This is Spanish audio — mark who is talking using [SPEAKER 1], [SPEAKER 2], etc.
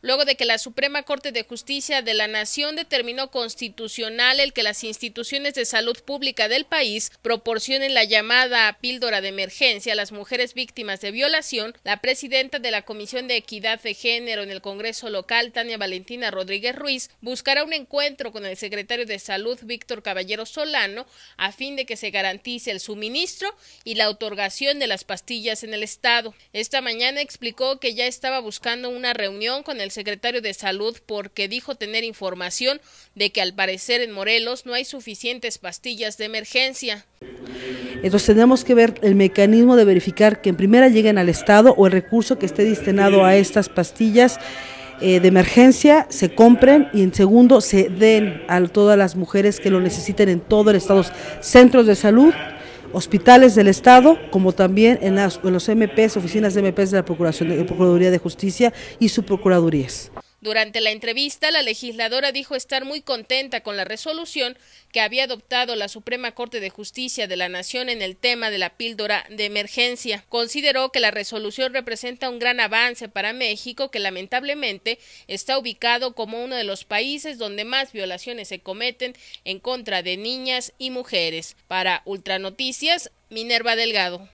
[SPEAKER 1] luego de que la Suprema Corte de Justicia de la Nación determinó constitucional el
[SPEAKER 2] que las instituciones de salud pública del país proporcionen la llamada píldora de emergencia a las mujeres víctimas de violación, la presidenta de la Comisión de Equidad de Género en el Congreso local, Tania Valentina Rodríguez Ruiz, buscará un encuentro con el secretario de Salud, Víctor Caballero Solano, a fin de que se garantice el suministro y la otorgación de las pastillas en el Estado. Esta mañana explicó que ya estaba buscando una reunión con el secretario de Salud porque dijo tener información de que al parecer en Morelos no hay suficientes pastillas de emergencia.
[SPEAKER 3] Entonces tenemos que ver el mecanismo de verificar que en primera lleguen al Estado o el recurso que esté destinado a estas pastillas eh, de emergencia se compren y en segundo se den a todas las mujeres que lo necesiten en todo el Estado, centros de salud hospitales del Estado, como también en, las, los MPs, oficinas de MPs de la Procuración, Procuraduría de Justicia y sus procuradurías.
[SPEAKER 2] Durante la entrevista, la legisladora dijo estar muy contenta con la resolución que había adoptado la Suprema Corte de Justicia de la Nación en el tema de la píldora de emergencia. Consideró que la resolución representa un gran avance para México, que lamentablemente está ubicado como uno de los países donde más violaciones se cometen en
[SPEAKER 1] contra de niñas y mujeres. Para Ultranoticias, Minerva Delgado.